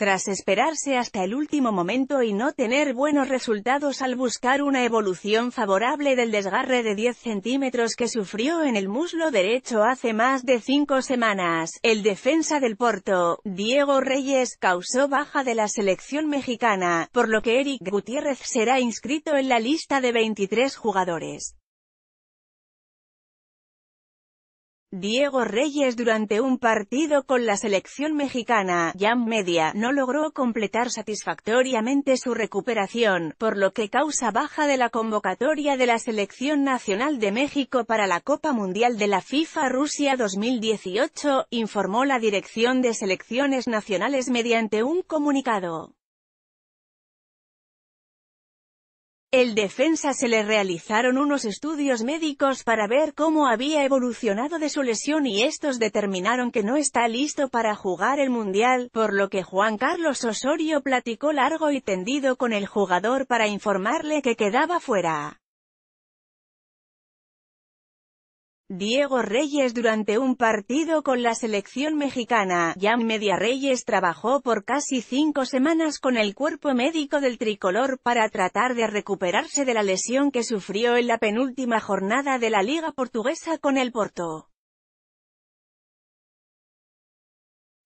Tras esperarse hasta el último momento y no tener buenos resultados al buscar una evolución favorable del desgarre de 10 centímetros que sufrió en el muslo derecho hace más de cinco semanas, el defensa del Porto, Diego Reyes, causó baja de la selección mexicana, por lo que Eric Gutiérrez será inscrito en la lista de 23 jugadores. Diego Reyes durante un partido con la selección mexicana, ya Media, no logró completar satisfactoriamente su recuperación, por lo que causa baja de la convocatoria de la Selección Nacional de México para la Copa Mundial de la FIFA Rusia 2018, informó la Dirección de Selecciones Nacionales mediante un comunicado. El defensa se le realizaron unos estudios médicos para ver cómo había evolucionado de su lesión y estos determinaron que no está listo para jugar el Mundial, por lo que Juan Carlos Osorio platicó largo y tendido con el jugador para informarle que quedaba fuera. Diego Reyes durante un partido con la selección mexicana, Jan Media Reyes trabajó por casi cinco semanas con el cuerpo médico del tricolor para tratar de recuperarse de la lesión que sufrió en la penúltima jornada de la Liga Portuguesa con el Porto.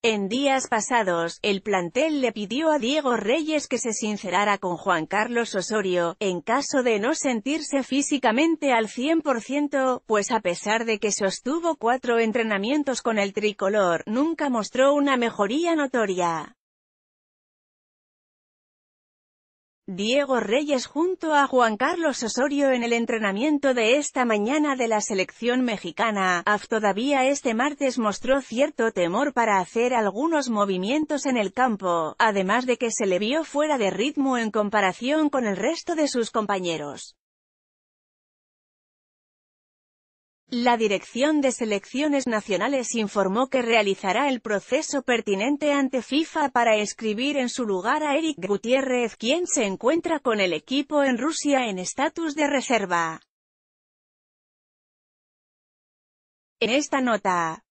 En días pasados, el plantel le pidió a Diego Reyes que se sincerara con Juan Carlos Osorio, en caso de no sentirse físicamente al 100%, pues a pesar de que sostuvo cuatro entrenamientos con el tricolor, nunca mostró una mejoría notoria. Diego Reyes junto a Juan Carlos Osorio en el entrenamiento de esta mañana de la selección mexicana, AF todavía este martes mostró cierto temor para hacer algunos movimientos en el campo, además de que se le vio fuera de ritmo en comparación con el resto de sus compañeros. La Dirección de Selecciones Nacionales informó que realizará el proceso pertinente ante FIFA para escribir en su lugar a Eric Gutiérrez quien se encuentra con el equipo en Rusia en estatus de reserva. En esta nota,